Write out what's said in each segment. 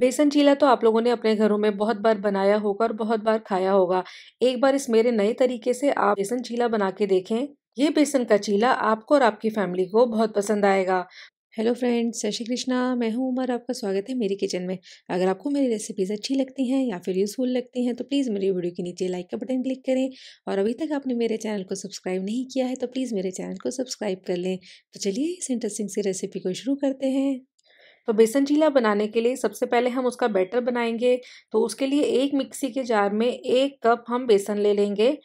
बेसन चीला तो आप लोगों ने अपने घरों में बहुत बार बनाया होगा और बहुत बार खाया होगा एक बार इस मेरे नए तरीके से आप बेसन चीला बना के देखें ये बेसन का चीला आपको और आपकी फैमिली को बहुत पसंद आएगा हेलो फ्रेंड्स जय श्री कृष्णा मैं हूं उमर आपका स्वागत है मेरी किचन में अगर आपको मेरी रेसिपीज़ अच्छी लगती हैं या फिर यूज़फुल लगती हैं तो प्लीज़ मेरी वीडियो के नीचे लाइक का बटन क्लिक करें और अभी तक आपने मेरे चैनल को सब्सक्राइब नहीं किया है तो प्लीज़ मेरे चैनल को सब्सक्राइब कर लें तो चलिए इस इंटरेस्टिंग सी रेसिपी को शुरू करते हैं तो बेसन चीला बनाने के लिए सबसे पहले हम उसका बैटर बनाएंगे तो उसके लिए एक मिक्सी के जार में एक कप हम बेसन ले लेंगे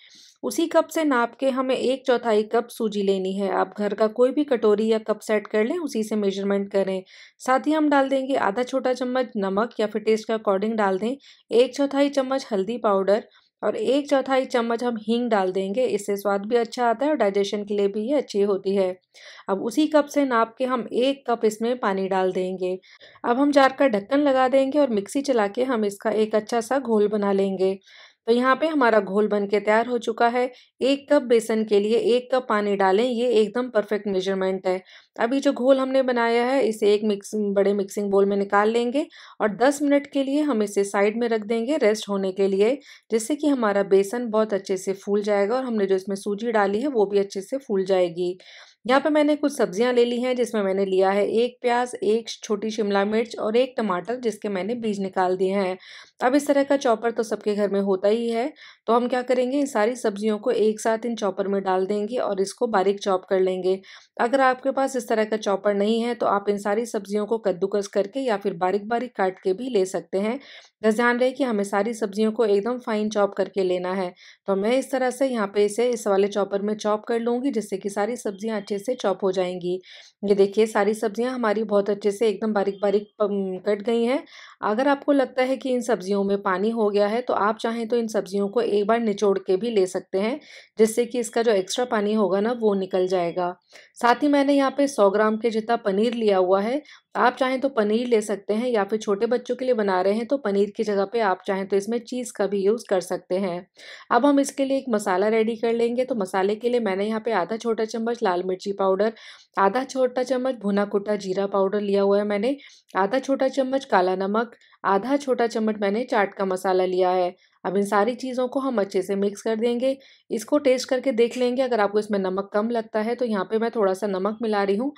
उसी कप से नाप के हमें एक चौथाई कप सूजी लेनी है आप घर का कोई भी कटोरी या कप सेट कर लें उसी से मेजरमेंट करें साथ ही हम डाल देंगे आधा छोटा चम्मच नमक या फिर टेस्ट के अकॉर्डिंग डाल दें एक चौथाई चम्मच हल्दी पाउडर और एक चौथाई चम्मच हम हींग डाल देंगे इससे स्वाद भी अच्छा आता है और डाइजेशन के लिए भी ये अच्छी होती है अब उसी कप से नाप के हम एक कप इसमें पानी डाल देंगे अब हम जार का ढक्कन लगा देंगे और मिक्सी चला के हम इसका एक अच्छा सा घोल बना लेंगे तो यहाँ पे हमारा घोल बन के तैयार हो चुका है एक कप बेसन के लिए एक कप पानी डालें ये एकदम परफेक्ट मेजरमेंट है अभी जो घोल हमने बनाया है इसे एक मिक्स बड़े मिक्सिंग बोल में निकाल लेंगे और दस मिनट के लिए हम इसे साइड में रख देंगे रेस्ट होने के लिए जिससे कि हमारा बेसन बहुत अच्छे से फूल जाएगा और हमने जो इसमें सूजी डाली है वो भी अच्छे से फूल जाएगी यहाँ पे मैंने कुछ सब्जियाँ ले ली हैं जिसमें मैंने लिया है एक प्याज एक छोटी शिमला मिर्च और एक टमाटर जिसके मैंने बीज निकाल दिए हैं अब इस तरह का चॉपर तो सबके घर में होता ही है तो हम क्या करेंगे इन सारी सब्जियों को एक साथ इन चॉपर में डाल देंगे और इसको बारीक चॉप कर लेंगे अगर आपके पास इस तरह का चॉपर नहीं है तो आप इन सारी सब्जियों को कद्दूकस करके या फिर बारीक बारीक काट के भी ले सकते हैं बस ध्यान रहे कि हमें सारी सब्जियों को एकदम फाइन चॉप करके लेना है तो मैं इस तरह से यहाँ पे इसे इस वाले चॉपर में चॉप कर लूँगी जिससे कि सारी सब्जियाँ अच्छे से चॉप हो जाएंगी ये देखिए सारी सब्जियां हमारी बहुत अच्छे से एकदम बारीक बारीक कट गई हैं अगर आपको लगता है कि इन सब्जियों में पानी हो गया है तो आप चाहें तो इन सब्जियों को एक बार निचोड़ के भी ले सकते हैं जिससे कि इसका जो एक्स्ट्रा पानी होगा ना वो निकल जाएगा साथ ही मैंने यहाँ पे 100 ग्राम के जितना पनीर लिया हुआ है आप चाहें तो पनीर ले सकते हैं या फिर छोटे बच्चों के लिए बना रहे हैं तो पनीर की जगह पे आप चाहें तो इसमें चीज़ का भी यूज़ कर सकते हैं अब हम इसके लिए एक मसाला रेडी कर लेंगे तो मसाले के लिए मैंने यहाँ पे आधा छोटा चम्मच लाल मिर्ची पाउडर आधा छोटा चम्मच भुना कुटा जीरा पाउडर लिया हुआ है मैंने आधा छोटा चम्मच काला नमक आधा छोटा चम्मच मैंने चाट का मसाला लिया है अब इन सारी चीज़ों को हम अच्छे से मिक्स कर देंगे इसको टेस्ट करके देख लेंगे अगर आपको इसमें नमक कम लगता है तो यहाँ पे मैं थोड़ा सा नमक मिला रही हूँ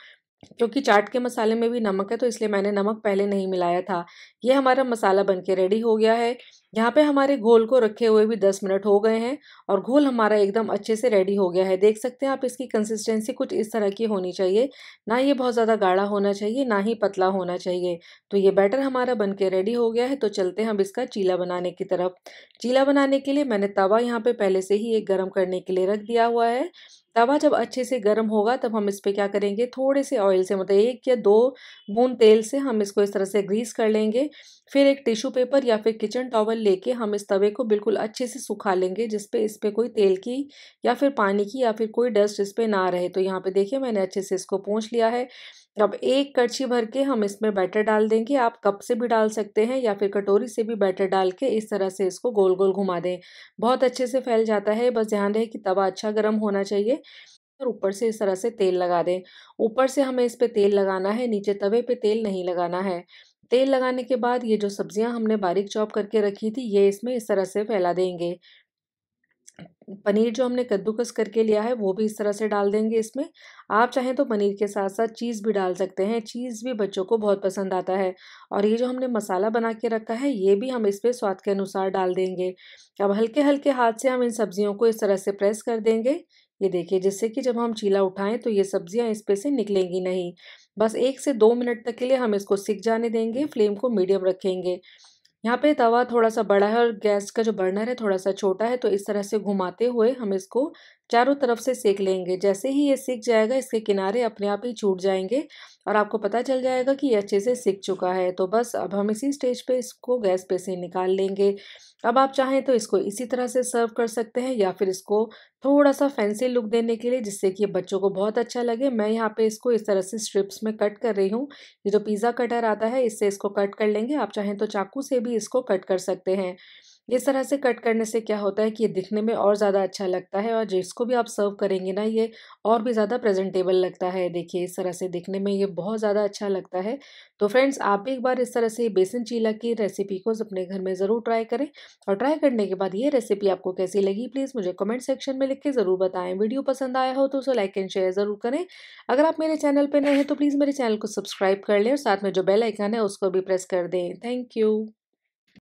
क्योंकि चाट के मसाले में भी नमक है तो इसलिए मैंने नमक पहले नहीं मिलाया था ये हमारा मसाला बनके रेडी हो गया है यहाँ पे हमारे घोल को रखे हुए भी दस मिनट हो गए हैं और घोल हमारा एकदम अच्छे से रेडी हो गया है देख सकते हैं आप इसकी कंसिस्टेंसी कुछ इस तरह की होनी चाहिए ना ये बहुत ज़्यादा गाढ़ा होना चाहिए ना ही पतला होना चाहिए तो ये बैटर हमारा बन के रेडी हो गया है तो चलते हैं हम इसका चीला बनाने की तरफ चीला बनाने के लिए मैंने तवा यहाँ पर पहले से ही एक गर्म करने के लिए रख दिया हुआ है तवा जब अच्छे से गर्म होगा तब हम इस पर क्या करेंगे थोड़े से ऑयल से मतलब एक या दो बूंद तेल से हम इसको इस तरह से ग्रीस कर लेंगे फिर एक टिश्यू पेपर या फिर किचन टॉवल लेके हम इस तवे को बिल्कुल अच्छे से सुखा लेंगे जिस पे इस पर कोई तेल की या फिर पानी की या फिर कोई डस्ट इस पर ना रहे तो यहाँ पर देखिए मैंने अच्छे से इसको पूछ लिया है अब एक कड़छी भर के हम इसमें बैटर डाल देंगे आप कप से भी डाल सकते हैं या फिर कटोरी से भी बैटर डाल के इस तरह से इसको गोल गोल घुमा दें बहुत अच्छे से फैल जाता है बस ध्यान रहे कि तवा अच्छा गर्म होना चाहिए और ऊपर से इस तरह से तेल लगा दें ऊपर से हमें इस पर तेल लगाना है नीचे तवे पर तेल नहीं लगाना है तेल लगाने के बाद ये जो सब्जियां हमने बारीक चॉप करके रखी थी ये इसमें इस तरह से फैला देंगे पनीर जो हमने कद्दूकस करके लिया है वो भी इस तरह से डाल देंगे इसमें आप चाहें तो पनीर के साथ साथ चीज़ भी डाल सकते हैं चीज़ भी बच्चों को बहुत पसंद आता है और ये जो हमने मसाला बना के रखा है ये भी हम इस पर स्वाद के अनुसार डाल देंगे अब हल्के हल्के हाथ से हम इन सब्ज़ियों को इस तरह से प्रेस कर देंगे ये देखिए जिससे कि जब हम चीला उठाएं तो ये सब्जियां इस पे से निकलेंगी नहीं बस एक से दो मिनट तक के लिए हम इसको सिक जाने देंगे फ्लेम को मीडियम रखेंगे यहाँ पे तवा थोड़ा सा बड़ा है और गैस का जो बर्नर है थोड़ा सा छोटा है तो इस तरह से घुमाते हुए हम इसको चारों तरफ से सेक लेंगे जैसे ही ये सीख जाएगा इसके किनारे अपने आप ही छूट जाएंगे और आपको पता चल जाएगा कि ये अच्छे से सीख चुका है तो बस अब हम इसी स्टेज पे इसको गैस पे से निकाल लेंगे अब आप चाहें तो इसको इसी तरह से सर्व कर सकते हैं या फिर इसको थोड़ा सा फैंसी लुक देने के लिए जिससे कि बच्चों को बहुत अच्छा लगे मैं यहाँ पे इसको इस तरह से स्ट्रिप्स में कट कर रही हूँ ये जो पिज़्ज़ा कटर आता है इससे इसको कट कर लेंगे आप चाहें तो चाकू से भी इसको कट कर सकते हैं इस तरह से कट करने से क्या होता है कि ये दिखने में और ज़्यादा अच्छा लगता है और जिसको भी आप सर्व करेंगे ना ये और भी ज़्यादा प्रेजेंटेबल लगता है देखिए इस तरह से दिखने में ये बहुत ज़्यादा अच्छा लगता है तो फ्रेंड्स आप एक बार इस तरह से बेसन चीला की रेसिपी को अपने घर में ज़रूर ट्राई करें और ट्राई करने के बाद ये रेसिपी आपको कैसी लगी प्लीज़ मुझे कमेंट सेक्शन में लिख के ज़रूर बताएं वीडियो पसंद आया हो तो उसे लाइक एंड शेयर ज़रूर करें अगर आप मेरे चैनल पर नए हैं तो प्लीज़ मेरे चैनल को सब्सक्राइब कर लें और साथ में जो बेल आइकन है उसको भी प्रेस कर दें थैंक यू